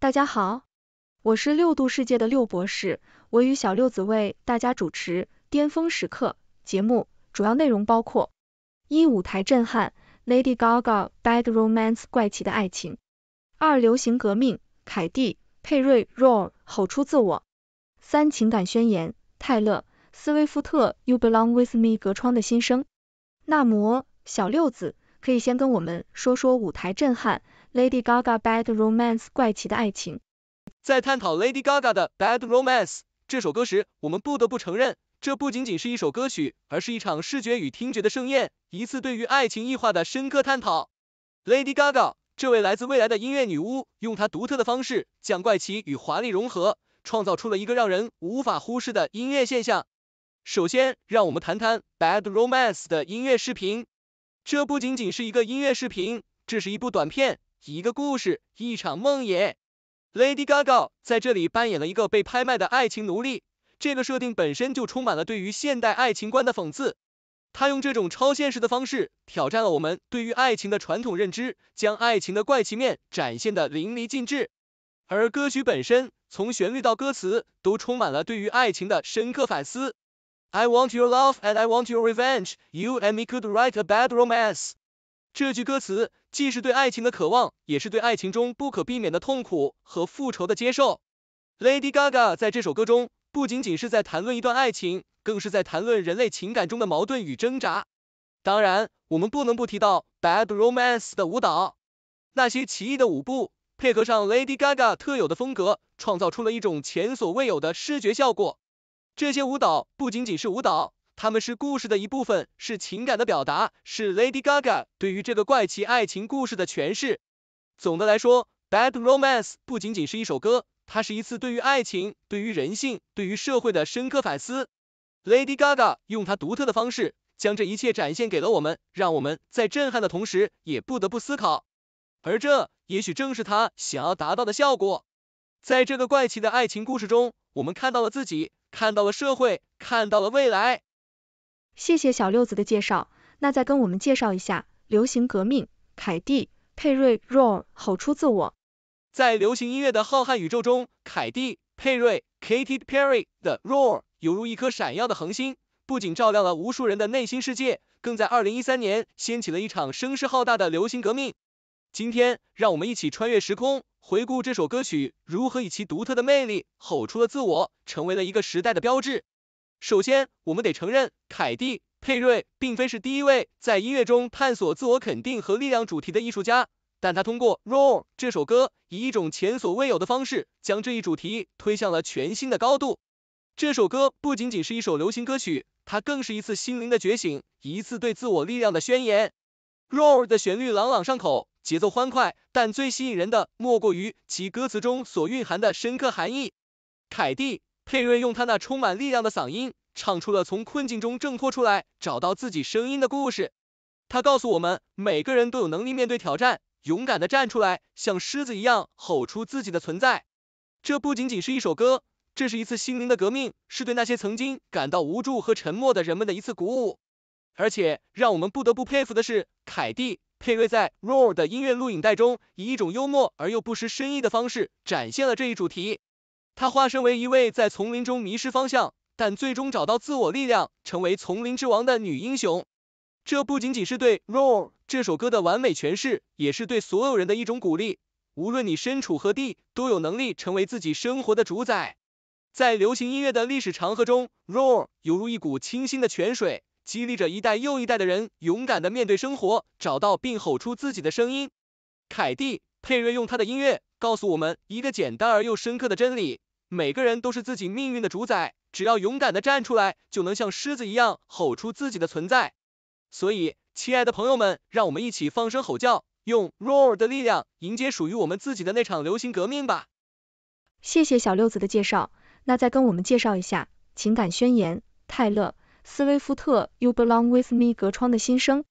大家好，我是六度世界的六博士，我与小六子为大家主持《巅峰时刻》节目，主要内容包括：一、舞台震撼，Lady Gaga Bad Romance 怪奇的爱情；二、流行革命，凯蒂·佩瑞 Roar 吼出自我；三、情感宣言，泰勒·斯威夫特 You Belong With Me 隔窗的心声。那摩，小六子可以先跟我们说说舞台震撼。Lady Gaga Bad Romance 怪奇的爱情。在探讨 Lady Gaga 的 Bad Romance 这首歌时，我们不得不承认，这不仅仅是一首歌曲，而是一场视觉与听觉的盛宴，一次对于爱情异化的深刻探讨。Lady Gaga 这位来自未来的音乐女巫，用她独特的方式将怪奇与华丽融合，创造出了一个让人无法忽视的音乐现象。首先，让我们谈谈 Bad Romance 的音乐视频。这不仅仅是一个音乐视频，这是一部短片。一个故事，一场梦也。Lady Gaga 在这里扮演了一个被拍卖的爱情奴隶，这个设定本身就充满了对于现代爱情观的讽刺。她用这种超现实的方式挑战了我们对于爱情的传统认知，将爱情的怪奇面展现的淋漓尽致。而歌曲本身，从旋律到歌词，都充满了对于爱情的深刻反思。I want your love and I want your revenge. You and me could write a bad romance. 这句歌词既是对爱情的渴望，也是对爱情中不可避免的痛苦和复仇的接受。Lady Gaga 在这首歌中不仅仅是在谈论一段爱情，更是在谈论人类情感中的矛盾与挣扎。当然，我们不能不提到《Bad Romance》的舞蹈，那些奇异的舞步配合上 Lady Gaga 特有的风格，创造出了一种前所未有的视觉效果。这些舞蹈不仅仅是舞蹈。他们是故事的一部分，是情感的表达，是 Lady Gaga 对于这个怪奇爱情故事的诠释。总的来说，《Bad Romance》不仅仅是一首歌，它是一次对于爱情、对于人性、对于社会的深刻反思。Lady Gaga 用她独特的方式，将这一切展现给了我们，让我们在震撼的同时，也不得不思考。而这，也许正是她想要达到的效果。在这个怪奇的爱情故事中，我们看到了自己，看到了社会，看到了未来。谢谢小六子的介绍，那再跟我们介绍一下流行革命凯蒂佩瑞 roar 吼出自我。在流行音乐的浩瀚宇宙中，凯蒂佩瑞 Katy Perry 的 roar 犹如一颗闪耀的恒星，不仅照亮了无数人的内心世界，更在2013年掀起了一场声势浩大的流行革命。今天，让我们一起穿越时空，回顾这首歌曲如何以其独特的魅力，吼出了自我，成为了一个时代的标志。首先，我们得承认，凯蒂·佩瑞并非是第一位在音乐中探索自我肯定和力量主题的艺术家，但她通过《Roll》这首歌，以一种前所未有的方式，将这一主题推向了全新的高度。这首歌不仅仅是一首流行歌曲，它更是一次心灵的觉醒，一次对自我力量的宣言。《Roll》的旋律朗朗上口，节奏欢快，但最吸引人的莫过于其歌词中所蕴含的深刻含义。凯蒂。佩瑞用他那充满力量的嗓音，唱出了从困境中挣脱出来，找到自己声音的故事。他告诉我们，每个人都有能力面对挑战，勇敢的站出来，像狮子一样吼出自己的存在。这不仅仅是一首歌，这是一次心灵的革命，是对那些曾经感到无助和沉默的人们的一次鼓舞。而且，让我们不得不佩服的是，凯蒂·佩瑞在《r o a r 的音乐录影带中，以一种幽默而又不失深意的方式，展现了这一主题。她化身为一位在丛林中迷失方向，但最终找到自我力量，成为丛林之王的女英雄。这不仅仅是对《Roar》这首歌的完美诠释，也是对所有人的一种鼓励。无论你身处何地，都有能力成为自己生活的主宰。在流行音乐的历史长河中，《Roar》犹如一股清新的泉水，激励着一代又一代的人勇敢的面对生活，找到并吼出自己的声音。凯蒂·佩瑞用她的音乐告诉我们一个简单而又深刻的真理。每个人都是自己命运的主宰，只要勇敢的站出来，就能像狮子一样吼出自己的存在。所以，亲爱的朋友们，让我们一起放声吼叫，用 roar 的力量迎接属于我们自己的那场流行革命吧。谢谢小六子的介绍，那再跟我们介绍一下情感宣言，泰勒·斯威夫特《You Belong With Me》隔窗的心声。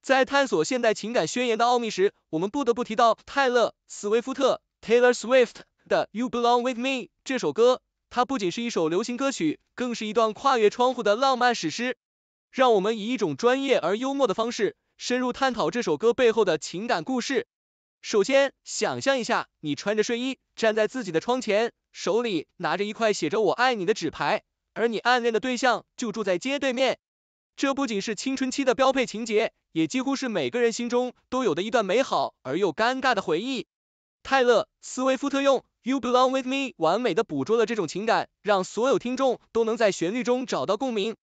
在探索现代情感宣言的奥秘时，我们不得不提到泰勒·斯威夫特 Taylor Swift。的 You Belong With Me 这首歌，它不仅是一首流行歌曲，更是一段跨越窗户的浪漫史诗。让我们以一种专业而幽默的方式，深入探讨这首歌背后的情感故事。首先，想象一下，你穿着睡衣，站在自己的窗前，手里拿着一块写着我爱你的纸牌，而你暗恋的对象就住在街对面。这不仅是青春期的标配情节，也几乎是每个人心中都有的一段美好而又尴尬的回忆。泰勒·斯威夫特用 You belong with me，完美的捕捉了这种情感，让所有听众都能在旋律中找到共鸣。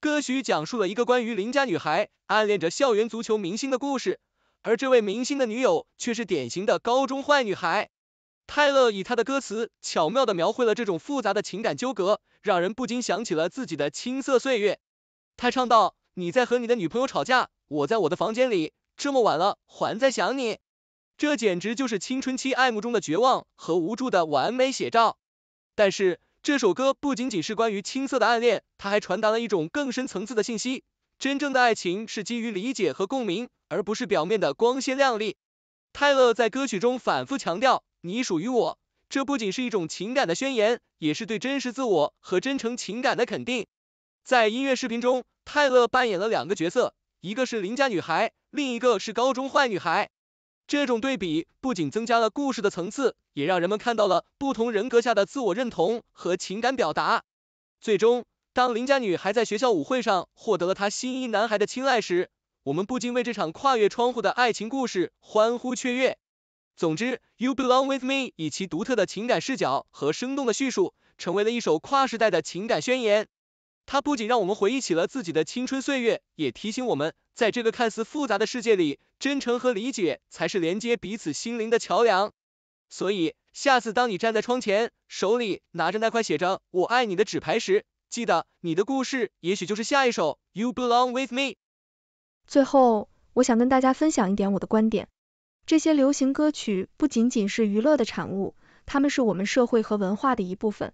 歌曲讲述了一个关于邻家女孩暗恋着校园足球明星的故事，而这位明星的女友却是典型的高中坏女孩。泰勒以他的歌词巧妙地描绘了这种复杂的情感纠葛，让人不禁想起了自己的青涩岁月。他唱道：你在和你的女朋友吵架，我在我的房间里，这么晚了还在想你。这简直就是青春期爱慕中的绝望和无助的完美写照。但是，这首歌不仅仅是关于青涩的暗恋，它还传达了一种更深层次的信息：真正的爱情是基于理解和共鸣，而不是表面的光鲜亮丽。泰勒在歌曲中反复强调“你属于我”，这不仅是一种情感的宣言，也是对真实自我和真诚情感的肯定。在音乐视频中，泰勒扮演了两个角色，一个是邻家女孩，另一个是高中坏女孩。这种对比不仅增加了故事的层次，也让人们看到了不同人格下的自我认同和情感表达。最终，当邻家女孩在学校舞会上获得了她心仪男孩的青睐时，我们不禁为这场跨越窗户的爱情故事欢呼雀跃。总之，《You Belong With Me》以其独特的情感视角和生动的叙述，成为了一首跨时代的情感宣言。它不仅让我们回忆起了自己的青春岁月，也提醒我们，在这个看似复杂的世界里，真诚和理解才是连接彼此心灵的桥梁。所以，下次当你站在窗前，手里拿着那块写着“我爱你”的纸牌时，记得你的故事也许就是下一首 You Belong With Me。最后，我想跟大家分享一点我的观点：这些流行歌曲不仅仅是娱乐的产物，它们是我们社会和文化的一部分。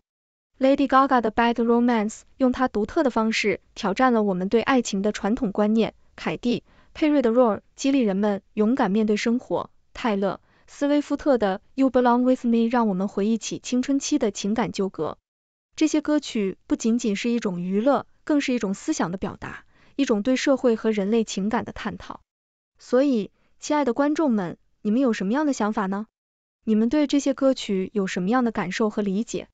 Lady Gaga 的 Bad Romance 用她独特的方式挑战了我们对爱情的传统观念，凯蒂·佩瑞的 Roar 激励人们勇敢面对生活，泰勒·斯威夫特的 You Belong With Me 让我们回忆起青春期的情感纠葛。这些歌曲不仅仅是一种娱乐，更是一种思想的表达，一种对社会和人类情感的探讨。所以，亲爱的观众们，你们有什么样的想法呢？你们对这些歌曲有什么样的感受和理解？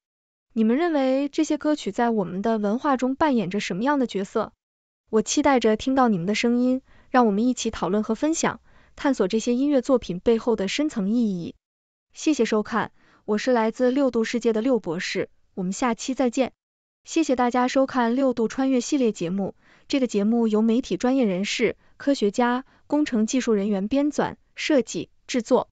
你们认为这些歌曲在我们的文化中扮演着什么样的角色？我期待着听到你们的声音，让我们一起讨论和分享，探索这些音乐作品背后的深层意义。谢谢收看，我是来自六度世界的六博士，我们下期再见。谢谢大家收看六度穿越系列节目，这个节目由媒体专业人士、科学家、工程技术人员编纂、设计、制作。